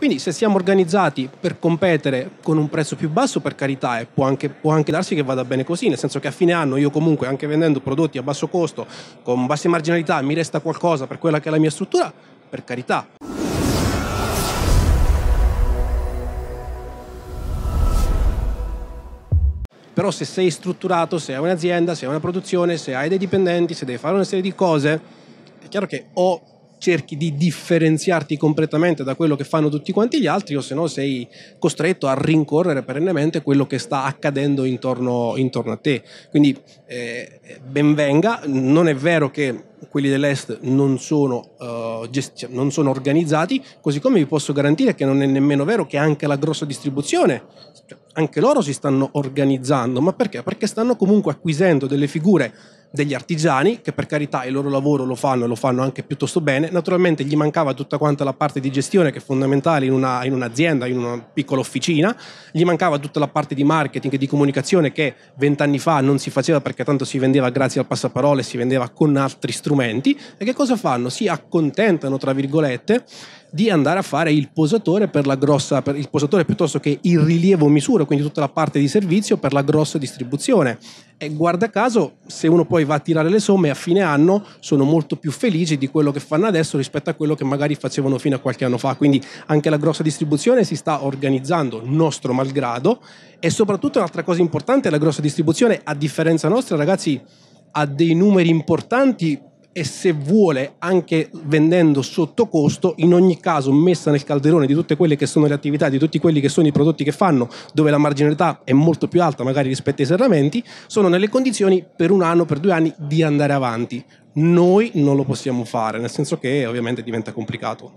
Quindi se siamo organizzati per competere con un prezzo più basso, per carità, e può anche, può anche darsi che vada bene così, nel senso che a fine anno io comunque anche vendendo prodotti a basso costo, con basse marginalità, mi resta qualcosa per quella che è la mia struttura, per carità. Però se sei strutturato, se hai un'azienda, se hai una produzione, se hai dei dipendenti, se devi fare una serie di cose, è chiaro che o cerchi di differenziarti completamente da quello che fanno tutti quanti gli altri o se no sei costretto a rincorrere perennemente quello che sta accadendo intorno, intorno a te. Quindi eh, benvenga, non è vero che quelli dell'est non sono, uh, non sono, organizzati, così come vi posso garantire che non è nemmeno vero che anche la grossa distribuzione, cioè anche loro si stanno organizzando, ma perché? Perché stanno comunque acquisendo delle figure degli artigiani che per carità il loro lavoro lo fanno e lo fanno anche piuttosto bene, naturalmente gli mancava tutta quanta la parte di gestione che è fondamentale in, una, in un'azienda, in una piccola officina, gli mancava tutta la parte di marketing e di comunicazione che vent'anni fa non si faceva perché tanto si vendeva grazie al passaparola e si vendeva con altri strumenti strumenti e che cosa fanno? Si accontentano, tra virgolette, di andare a fare il posatore per la grossa, per il posatore piuttosto che il rilievo misura, quindi tutta la parte di servizio per la grossa distribuzione. E guarda caso, se uno poi va a tirare le somme a fine anno, sono molto più felici di quello che fanno adesso rispetto a quello che magari facevano fino a qualche anno fa. Quindi anche la grossa distribuzione si sta organizzando, nostro malgrado, e soprattutto un'altra cosa importante la grossa distribuzione, a differenza nostra, ragazzi, ha dei numeri importanti e se vuole anche vendendo sotto costo, in ogni caso messa nel calderone di tutte quelle che sono le attività, di tutti quelli che sono i prodotti che fanno, dove la marginalità è molto più alta magari rispetto ai serramenti, sono nelle condizioni per un anno, per due anni di andare avanti. Noi non lo possiamo fare, nel senso che ovviamente diventa complicato.